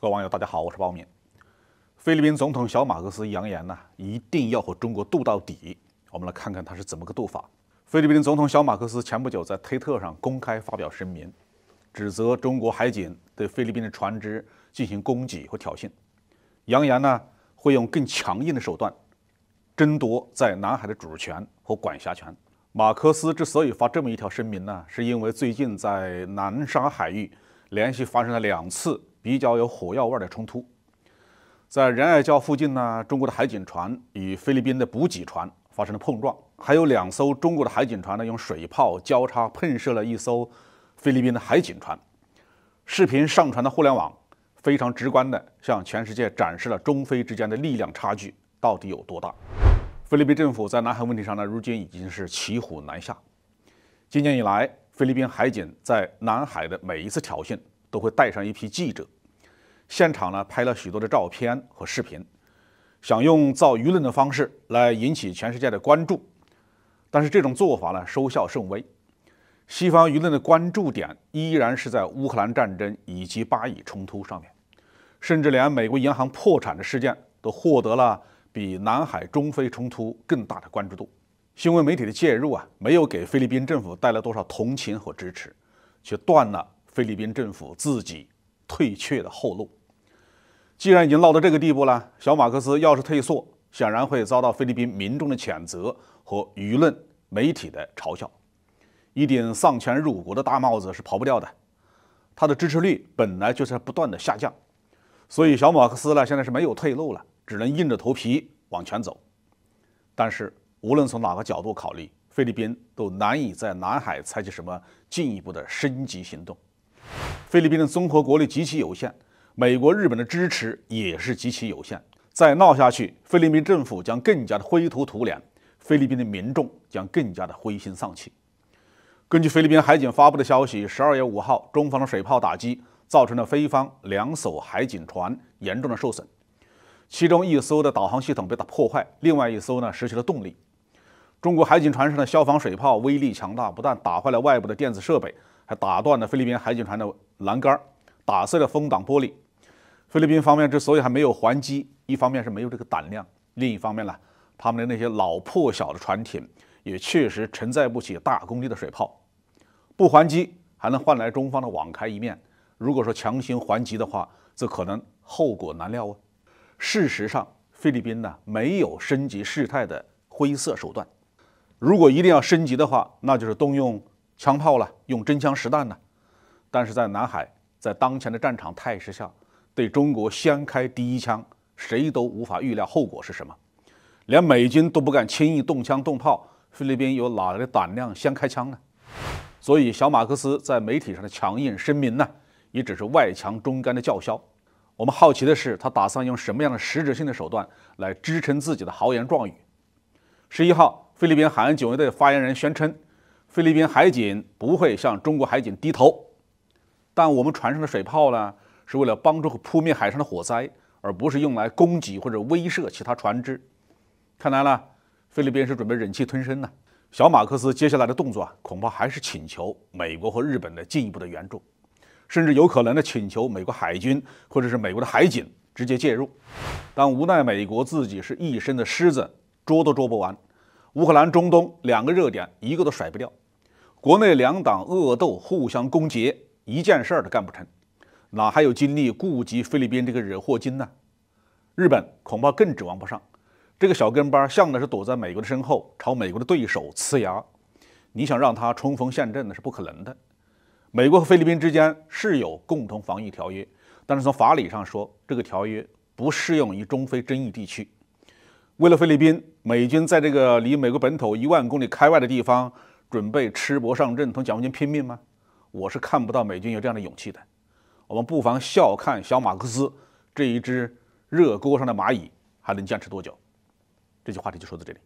各位网友，大家好，我是包敏。菲律宾总统小马克思扬言呢，一定要和中国斗到底。我们来看看他是怎么个斗法。菲律宾总统小马克思前不久在推特上公开发表声明，指责中国海警对菲律宾的船只进行攻击和挑衅，扬言呢会用更强硬的手段争夺在南海的主权和管辖权。马克思之所以发这么一条声明呢，是因为最近在南沙海域连续发生了两次。比较有火药味的冲突，在仁爱礁附近呢，中国的海警船与菲律宾的补给船发生了碰撞，还有两艘中国的海警船呢，用水炮交叉喷射了一艘菲律宾的海警船。视频上传到互联网，非常直观的向全世界展示了中菲之间的力量差距到底有多大。菲律宾政府在南海问题上呢，如今已经是骑虎难下。今年以来，菲律宾海警在南海的每一次挑衅，都会带上一批记者。现场呢拍了许多的照片和视频，想用造舆论的方式来引起全世界的关注，但是这种做法呢收效甚微。西方舆论的关注点依然是在乌克兰战争以及巴以冲突上面，甚至连美国银行破产的事件都获得了比南海中非冲突更大的关注度。新闻媒体的介入啊，没有给菲律宾政府带来多少同情和支持，却断了菲律宾政府自己退却的后路。既然已经闹到这个地步了，小马克思要是退缩，显然会遭到菲律宾民众的谴责和舆论媒体的嘲笑，一顶丧权辱国的大帽子是跑不掉的。他的支持率本来就在不断的下降，所以小马克思呢现在是没有退路了，只能硬着头皮往前走。但是无论从哪个角度考虑，菲律宾都难以在南海采取什么进一步的升级行动。菲律宾的综合国力极其有限。美国、日本的支持也是极其有限。再闹下去，菲律宾政府将更加的灰头土脸，菲律宾的民众将更加的灰心丧气。根据菲律宾海警发布的消息，十二月五号，中方的水炮打击造成了菲方两艘海警船严重的受损，其中一艘的导航系统被打破坏，另外一艘呢失去了动力。中国海警船上的消防水炮威力强大，不但打坏了外部的电子设备，还打断了菲律宾海警船的栏杆，打碎了风挡玻璃。菲律宾方面之所以还没有还击，一方面是没有这个胆量，另一方面呢，他们的那些老破小的船艇也确实承载不起大功率的水炮。不还击还能换来中方的网开一面，如果说强行还击的话，这可能后果难料啊。事实上，菲律宾呢没有升级事态的灰色手段，如果一定要升级的话，那就是动用枪炮了，用真枪实弹呢。但是在南海，在当前的战场态势下，对中国先开第一枪，谁都无法预料后果是什么。连美军都不敢轻易动枪动炮，菲律宾有哪来的胆量先开枪呢？所以，小马克思在媒体上的强硬声明呢，也只是外强中干的叫嚣。我们好奇的是，他打算用什么样的实质性的手段来支撑自己的豪言壮语？十一号，菲律宾海岸警卫队发言人宣称，菲律宾海警不会向中国海警低头，但我们船上的水炮呢？是为了帮助和扑灭海上的火灾，而不是用来攻击或者威慑其他船只。看来呢，菲律宾是准备忍气吞声呢。小马克思接下来的动作啊，恐怕还是请求美国和日本的进一步的援助，甚至有可能呢请求美国海军或者是美国的海警直接介入。但无奈美国自己是一身的虱子，捉都捉不完。乌克兰、中东两个热点，一个都甩不掉。国内两党恶斗，互相攻讦，一件事儿都干不成。哪还有精力顾及菲律宾这个惹祸精呢？日本恐怕更指望不上。这个小跟班向来是躲在美国的身后，朝美国的对手呲牙。你想让他冲锋陷阵那是不可能的。美国和菲律宾之间是有共同防御条约，但是从法理上说，这个条约不适用于中非争议地区。为了菲律宾，美军在这个离美国本土一万公里开外的地方准备吃膊上阵，同解放军拼命吗？我是看不到美军有这样的勇气的。我们不妨笑看小马克思这一只热锅上的蚂蚁还能坚持多久。这期话题就说到这里。